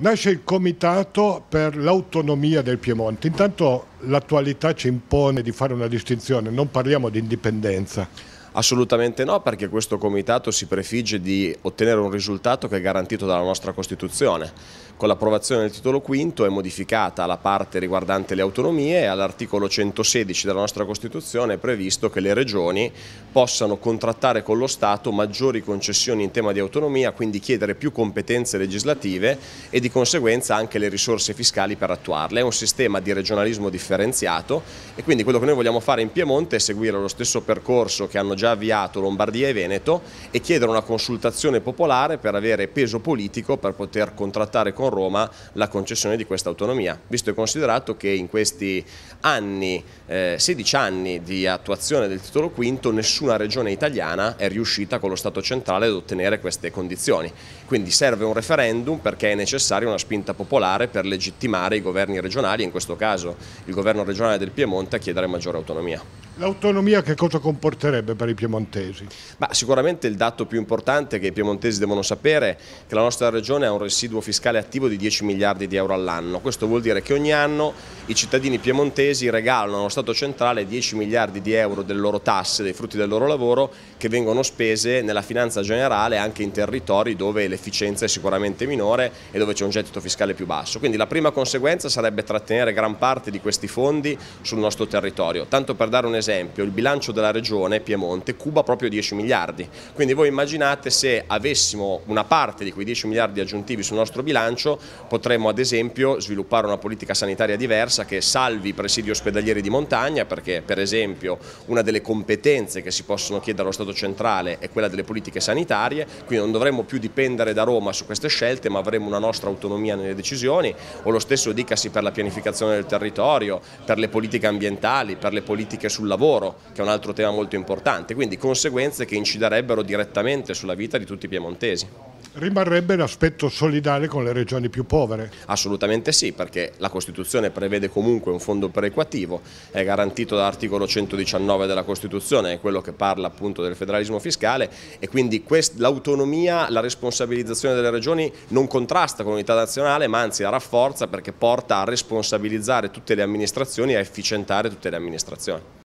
Nasce il Comitato per l'autonomia del Piemonte. Intanto l'attualità ci impone di fare una distinzione, non parliamo di indipendenza Assolutamente no, perché questo comitato si prefigge di ottenere un risultato che è garantito dalla nostra Costituzione. Con l'approvazione del titolo quinto è modificata la parte riguardante le autonomie e all'articolo 116 della nostra Costituzione è previsto che le regioni possano contrattare con lo Stato maggiori concessioni in tema di autonomia, quindi chiedere più competenze legislative e di conseguenza anche le risorse fiscali per attuarle. È un sistema di regionalismo differenziato e quindi quello che noi vogliamo fare in Piemonte è seguire lo stesso percorso che hanno già avviato Lombardia e Veneto e chiedere una consultazione popolare per avere peso politico per poter contrattare con Roma la concessione di questa autonomia, visto e considerato che in questi anni, eh, 16 anni di attuazione del titolo quinto, nessuna regione italiana è riuscita con lo Stato centrale ad ottenere queste condizioni. Quindi serve un referendum perché è necessaria una spinta popolare per legittimare i governi regionali, in questo caso il governo regionale del Piemonte, a chiedere maggiore autonomia. L'autonomia che cosa comporterebbe per i piemontesi? Ma sicuramente il dato più importante che i piemontesi devono sapere è che la nostra regione ha un residuo fiscale attivo di 10 miliardi di euro all'anno. Questo vuol dire che ogni anno i cittadini piemontesi regalano allo Stato centrale 10 miliardi di euro delle loro tasse, dei frutti del loro lavoro, che vengono spese nella finanza generale anche in territori dove l'efficienza è sicuramente minore e dove c'è un gettito fiscale più basso. Quindi la prima conseguenza sarebbe trattenere gran parte di questi fondi sul nostro territorio. Tanto per dare un esempio, esempio il bilancio della regione Piemonte cuba proprio 10 miliardi, quindi voi immaginate se avessimo una parte di quei 10 miliardi aggiuntivi sul nostro bilancio potremmo ad esempio sviluppare una politica sanitaria diversa che salvi i presidi ospedalieri di montagna perché per esempio una delle competenze che si possono chiedere allo Stato centrale è quella delle politiche sanitarie, quindi non dovremmo più dipendere da Roma su queste scelte ma avremmo una nostra autonomia nelle decisioni o lo stesso dicasi per la pianificazione del territorio, per le politiche ambientali, per le politiche sulla lavoro, che è un altro tema molto importante, quindi conseguenze che inciderebbero direttamente sulla vita di tutti i piemontesi. Rimarrebbe l'aspetto solidale con le regioni più povere? Assolutamente sì, perché la Costituzione prevede comunque un fondo perequativo, è garantito dall'articolo 119 della Costituzione, è quello che parla appunto del federalismo fiscale e quindi l'autonomia, la responsabilizzazione delle regioni non contrasta con l'unità nazionale ma anzi la rafforza perché porta a responsabilizzare tutte le amministrazioni e a efficientare tutte le amministrazioni.